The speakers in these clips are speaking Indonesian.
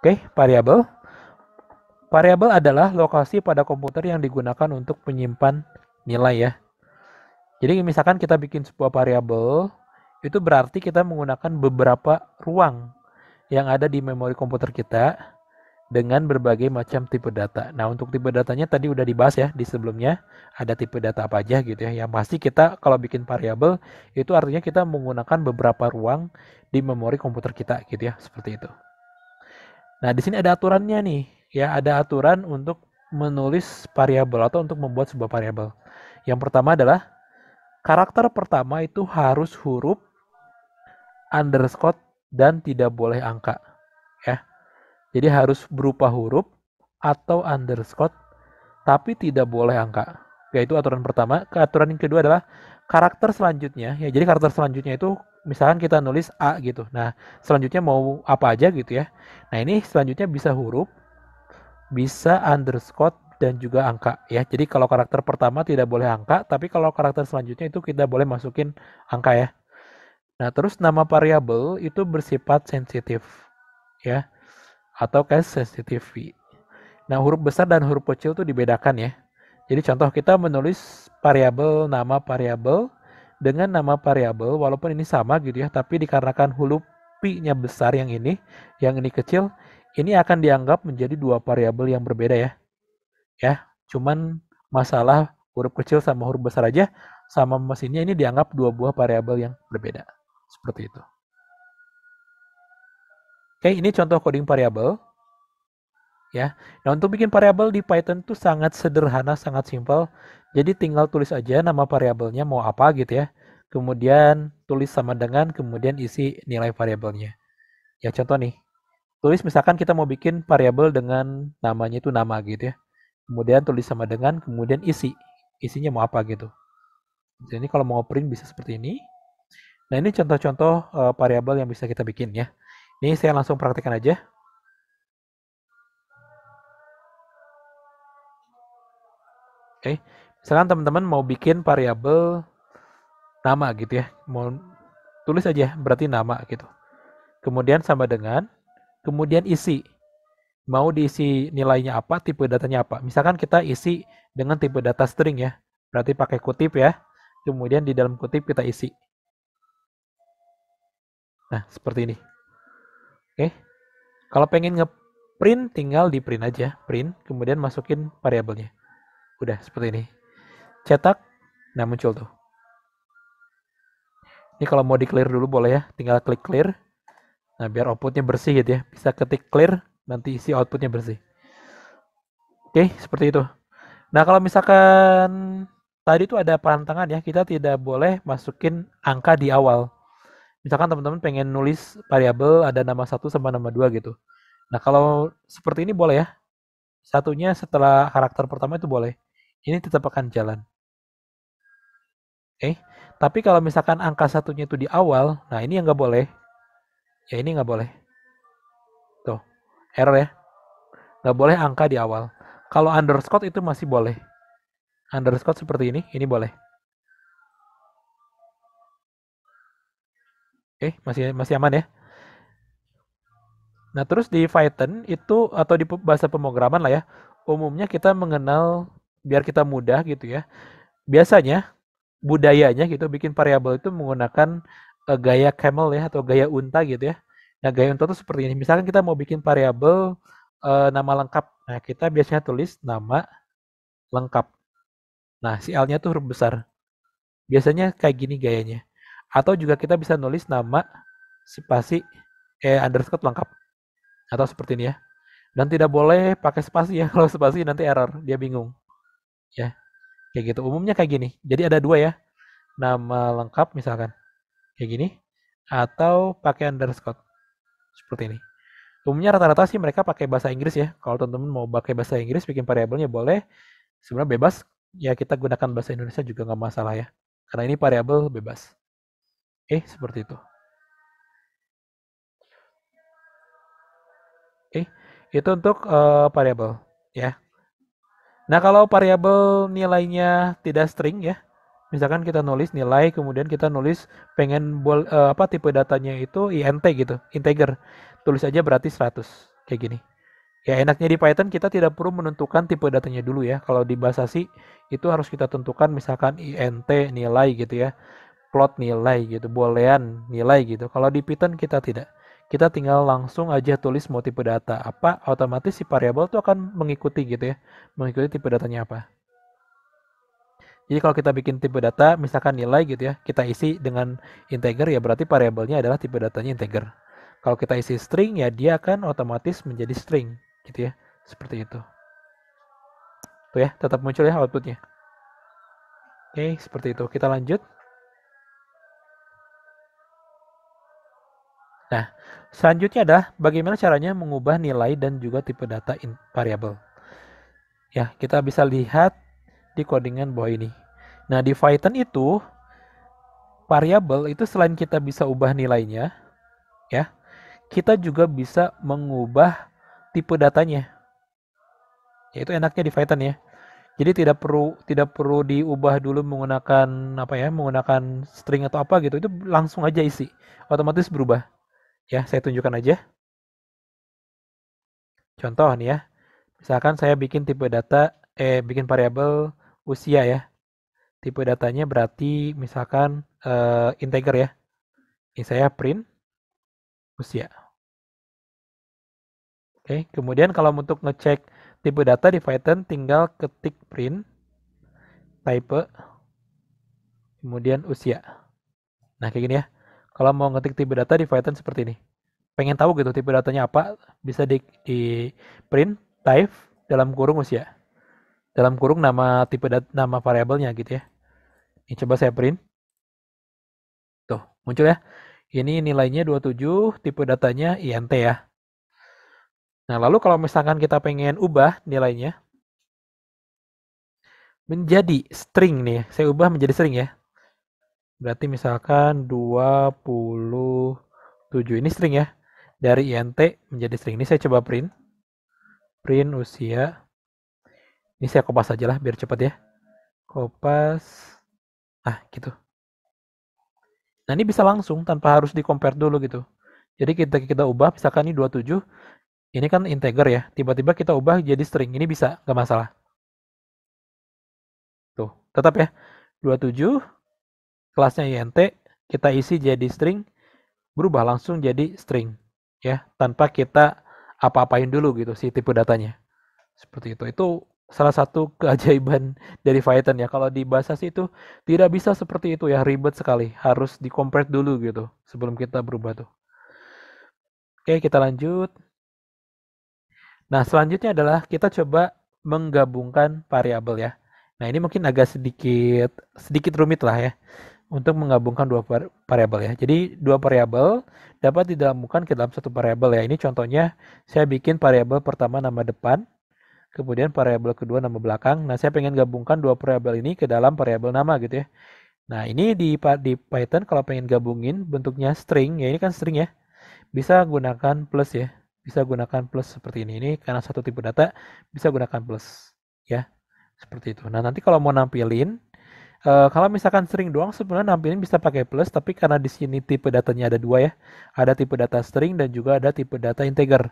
Oke, okay, variabel. Variabel adalah lokasi pada komputer yang digunakan untuk menyimpan nilai ya. Jadi misalkan kita bikin sebuah variabel, itu berarti kita menggunakan beberapa ruang yang ada di memori komputer kita dengan berbagai macam tipe data. Nah, untuk tipe datanya tadi udah dibahas ya di sebelumnya, ada tipe data apa aja gitu ya. Yang pasti kita kalau bikin variabel itu artinya kita menggunakan beberapa ruang di memori komputer kita gitu ya, seperti itu. Nah, di sini ada aturannya nih. Ya, ada aturan untuk menulis variabel atau untuk membuat sebuah variabel. Yang pertama adalah karakter pertama itu harus huruf underscore dan tidak boleh angka. Ya. Jadi harus berupa huruf atau underscore tapi tidak boleh angka. Yaitu aturan pertama. Aturan yang kedua adalah karakter selanjutnya. Ya, jadi karakter selanjutnya itu misalkan kita nulis A gitu. Nah, selanjutnya mau apa aja gitu ya. Nah, ini selanjutnya bisa huruf, bisa underscore, dan juga angka ya. Jadi kalau karakter pertama tidak boleh angka, tapi kalau karakter selanjutnya itu kita boleh masukin angka ya. Nah, terus nama variabel itu bersifat sensitif ya atau case sensitivity. Nah, huruf besar dan huruf kecil itu dibedakan ya. Jadi contoh kita menulis variabel nama variabel dengan nama variabel walaupun ini sama gitu ya, tapi dikarenakan hulu p-nya besar yang ini, yang ini kecil, ini akan dianggap menjadi dua variabel yang berbeda ya. Ya, cuman masalah huruf kecil sama huruf besar aja sama mesinnya ini dianggap dua buah variabel yang berbeda. Seperti itu. Oke, ini contoh coding variabel. Ya. Nah, untuk bikin variabel di Python itu sangat sederhana, sangat simpel. Jadi tinggal tulis aja nama variabelnya mau apa gitu ya. Kemudian tulis sama dengan, kemudian isi nilai variabelnya. Ya contoh nih, tulis misalkan kita mau bikin variabel dengan namanya itu nama gitu ya. Kemudian tulis sama dengan, kemudian isi. Isinya mau apa gitu. Jadi kalau mau print bisa seperti ini. Nah ini contoh-contoh eh, variabel yang bisa kita bikin ya. Ini saya langsung praktekkan aja. Oke misalkan teman-teman mau bikin variabel nama gitu ya, mau tulis aja berarti nama gitu. Kemudian sama dengan, kemudian isi. Mau diisi nilainya apa, tipe datanya apa. Misalkan kita isi dengan tipe data string ya, berarti pakai kutip ya. Kemudian di dalam kutip kita isi. Nah, seperti ini. Oke. Kalau pengen nge-print, tinggal di-print aja. Print, kemudian masukin variabelnya. Udah, seperti ini cetak, nah muncul tuh. Ini kalau mau di clear dulu boleh ya, tinggal klik clear. Nah, biar outputnya bersih gitu ya. Bisa ketik clear, nanti isi outputnya bersih. Oke, seperti itu. Nah, kalau misalkan tadi itu ada pantangan ya, kita tidak boleh masukin angka di awal. Misalkan teman-teman pengen nulis variabel ada nama satu sama nama dua gitu. Nah, kalau seperti ini boleh ya. Satunya setelah karakter pertama itu boleh ini tetap akan jalan. Oke, eh, okay? tapi kalau misalkan angka satunya itu di awal, nah ini yang nggak boleh. Ya ini nggak boleh. Tuh, error ya. Nggak boleh angka di awal. Kalau underscore itu masih boleh. Underscore seperti ini, ini boleh. Oke, eh, okay, masih masih aman ya. Nah, terus di Python itu atau di bahasa pemrograman lah ya, umumnya kita mengenal biar kita mudah gitu ya. Biasanya budayanya gitu bikin variabel itu menggunakan uh, gaya camel ya atau gaya unta gitu ya. Nah, gaya unta itu seperti ini. Misalkan kita mau bikin variabel uh, nama lengkap. Nah, kita biasanya tulis nama lengkap. Nah, si L-nya tuh huruf besar. Biasanya kayak gini gayanya. Atau juga kita bisa nulis nama spasi eh underscore lengkap. Atau seperti ini ya. Dan tidak boleh pakai spasi ya. Kalau spasi nanti error, dia bingung ya kayak gitu umumnya kayak gini jadi ada dua ya nama lengkap misalkan kayak gini atau pakai underscore seperti ini umumnya rata-rata sih mereka pakai bahasa Inggris ya kalau teman-teman mau pakai bahasa Inggris bikin variabelnya boleh sebenarnya bebas ya kita gunakan bahasa Indonesia juga nggak masalah ya karena ini variabel bebas Eh seperti itu oke eh, itu untuk uh, variabel ya Nah, kalau variabel nilainya tidak string ya, misalkan kita nulis nilai kemudian kita nulis pengen bol, uh, apa tipe datanya itu int gitu, integer. Tulis aja berarti 100 kayak gini. Ya enaknya di Python kita tidak perlu menentukan tipe datanya dulu ya. Kalau di bahasa C itu harus kita tentukan misalkan int nilai gitu ya. Plot nilai gitu, boolean nilai gitu. Kalau di Python kita tidak kita tinggal langsung aja tulis mau tipe data apa, otomatis si variabel itu akan mengikuti gitu ya, mengikuti tipe datanya apa. Jadi kalau kita bikin tipe data, misalkan nilai gitu ya, kita isi dengan integer ya berarti variabelnya adalah tipe datanya integer. Kalau kita isi string ya dia akan otomatis menjadi string gitu ya, seperti itu. Tuh ya, tetap muncul ya outputnya. Oke, seperti itu. Kita lanjut. Nah, selanjutnya adalah bagaimana caranya mengubah nilai dan juga tipe data in variable. Ya, kita bisa lihat di codingan bawah ini. Nah, di Python itu variable itu selain kita bisa ubah nilainya, ya, kita juga bisa mengubah tipe datanya. Itu enaknya di Python ya. Jadi tidak perlu tidak perlu diubah dulu menggunakan apa ya, menggunakan string atau apa gitu. Itu langsung aja isi. Otomatis berubah. Ya, saya tunjukkan aja. Contoh nih ya. Misalkan saya bikin tipe data eh bikin variabel usia ya. Tipe datanya berarti misalkan eh, integer ya. Ini saya print usia. Oke, kemudian kalau untuk ngecek tipe data di Python tinggal ketik print type kemudian usia. Nah, kayak gini ya kalau mau ngetik tipe data di Python seperti ini. Pengen tahu gitu tipe datanya apa, bisa di, di print type dalam kurung usia. Dalam kurung nama tipe data, nama variabelnya gitu ya. Ini coba saya print. Tuh, muncul ya. Ini nilainya 27, tipe datanya INT ya. Nah, lalu kalau misalkan kita pengen ubah nilainya menjadi string nih, ya. saya ubah menjadi string ya. Berarti misalkan 27 ini string ya. Dari INT menjadi string. Ini saya coba print. Print usia. Ini saya kopas aja lah biar cepat ya. Kopas. Ah, gitu. Nah, ini bisa langsung tanpa harus di-compare dulu gitu. Jadi kita kita ubah misalkan ini 27, ini kan integer ya. Tiba-tiba kita ubah jadi string. Ini bisa, nggak masalah. Tuh, tetap ya. 27 kelasnya INT, kita isi jadi string, berubah langsung jadi string. Ya, tanpa kita apa-apain dulu gitu si tipe datanya. Seperti itu. Itu salah satu keajaiban dari Python ya. Kalau di bahasa sih itu tidak bisa seperti itu ya, ribet sekali. Harus dikompres dulu gitu sebelum kita berubah tuh. Oke, kita lanjut. Nah, selanjutnya adalah kita coba menggabungkan variabel ya. Nah, ini mungkin agak sedikit sedikit rumit lah ya untuk menggabungkan dua variabel ya. Jadi dua variabel dapat didalamkan ke dalam satu variabel ya. Ini contohnya saya bikin variabel pertama nama depan, kemudian variabel kedua nama belakang. Nah, saya pengen gabungkan dua variabel ini ke dalam variabel nama gitu ya. Nah, ini di di Python kalau pengen gabungin bentuknya string, ya ini kan string ya. Bisa gunakan plus ya. Bisa gunakan plus seperti ini. Ini karena satu tipe data bisa gunakan plus ya. Seperti itu. Nah, nanti kalau mau nampilin Eh, kalau misalkan string doang sebenarnya nampilin bisa pakai plus tapi karena di sini tipe datanya ada dua ya ada tipe data string dan juga ada tipe data integer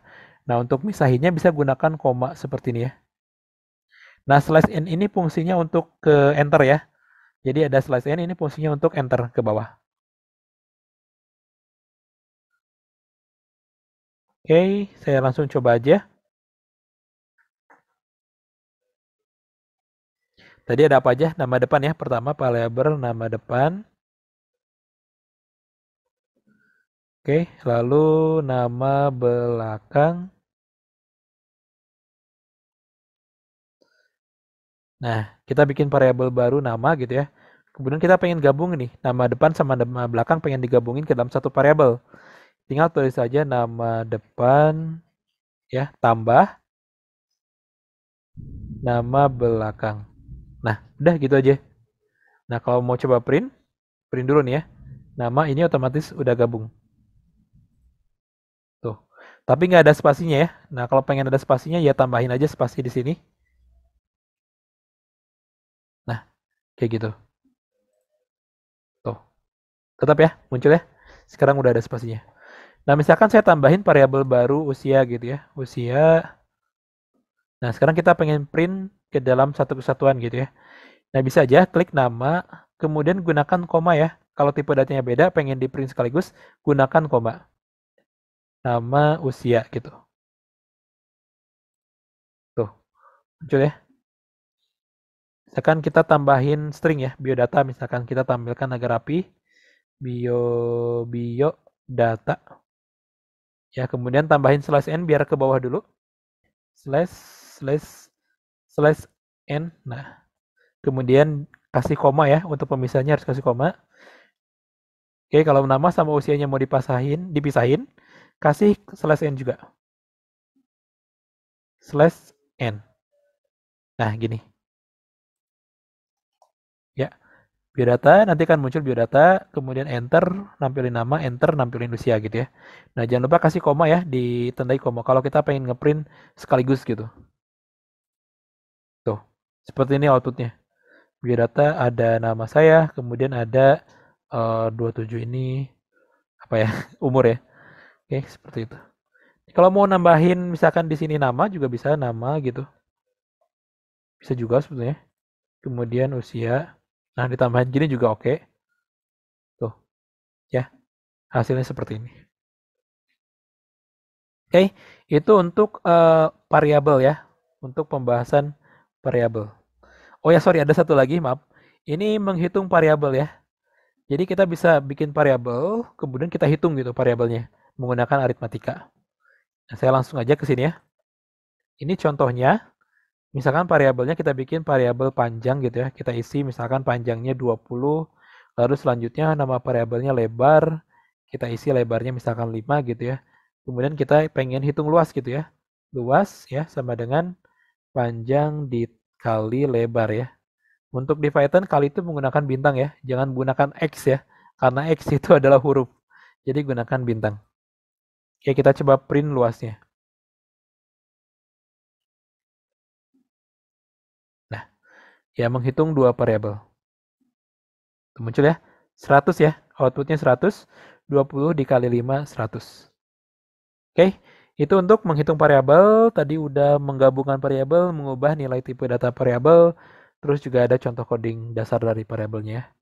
nah untuk misahinya bisa gunakan koma seperti ini ya nah slash n ini fungsinya untuk ke enter ya jadi ada slash n ini fungsinya untuk enter ke bawah oke saya langsung coba aja Tadi ada apa aja? Nama depan ya. Pertama variabel nama depan. Oke, lalu nama belakang. Nah, kita bikin variabel baru nama gitu ya. Kemudian kita pengen gabung nih, nama depan sama nama belakang pengen digabungin ke dalam satu variabel. Tinggal tulis saja nama depan ya, tambah nama belakang. Nah, udah gitu aja. Nah, kalau mau coba print, print dulu nih ya. Nama ini otomatis udah gabung. Tuh. Tapi nggak ada spasinya ya. Nah, kalau pengen ada spasinya, ya tambahin aja spasi di sini. Nah, kayak gitu. Tuh. Tetap ya, muncul ya. Sekarang udah ada spasinya. Nah, misalkan saya tambahin variabel baru usia gitu ya. Usia. Nah, sekarang kita pengen print ke dalam satu kesatuan gitu ya. Nah bisa aja klik nama, kemudian gunakan koma ya. Kalau tipe datanya beda, pengen di print sekaligus, gunakan koma. Nama, usia gitu. Tuh, muncul ya. Misalkan kita tambahin string ya, biodata misalkan kita tampilkan agar rapi. Bio, bio, data. Ya, kemudian tambahin slash n biar ke bawah dulu. Slash, slash, slash n. Nah, kemudian kasih koma ya untuk pemisahnya harus kasih koma. Oke, kalau nama sama usianya mau dipasahin, dipisahin, kasih slash n juga. Slash n. Nah, gini. Ya. Biodata nanti akan muncul biodata, kemudian enter, nampilin nama, enter, nampilin usia gitu ya. Nah, jangan lupa kasih koma ya, ditandai koma kalau kita pengen ngeprint sekaligus gitu. Seperti ini outputnya. Biodata ada nama saya, kemudian ada eh, uh, 27 ini apa ya umur ya. Oke, seperti itu. Kalau mau nambahin misalkan di sini nama juga bisa nama gitu. Bisa juga sebetulnya. Kemudian usia. Nah, ditambahin gini juga oke. Okay. Tuh. Ya. Hasilnya seperti ini. Oke, okay. itu untuk uh, variabel ya, untuk pembahasan variabel. Oh ya sorry ada satu lagi maaf. Ini menghitung variabel ya. Jadi kita bisa bikin variabel, kemudian kita hitung gitu variabelnya menggunakan aritmatika. Nah, saya langsung aja ke sini ya. Ini contohnya, misalkan variabelnya kita bikin variabel panjang gitu ya. Kita isi misalkan panjangnya 20, lalu selanjutnya nama variabelnya lebar, kita isi lebarnya misalkan 5 gitu ya. Kemudian kita pengen hitung luas gitu ya. Luas ya sama dengan panjang di kali lebar ya. Untuk di Python kali itu menggunakan bintang ya, jangan gunakan X ya, karena X itu adalah huruf. Jadi gunakan bintang. Oke, kita coba print luasnya. Nah, ya menghitung dua variabel. muncul ya, 100 ya, outputnya 100, 20 dikali 5, 100. Oke, itu untuk menghitung variabel, tadi udah menggabungkan variabel, mengubah nilai tipe data variabel, terus juga ada contoh coding dasar dari variabelnya. Ya.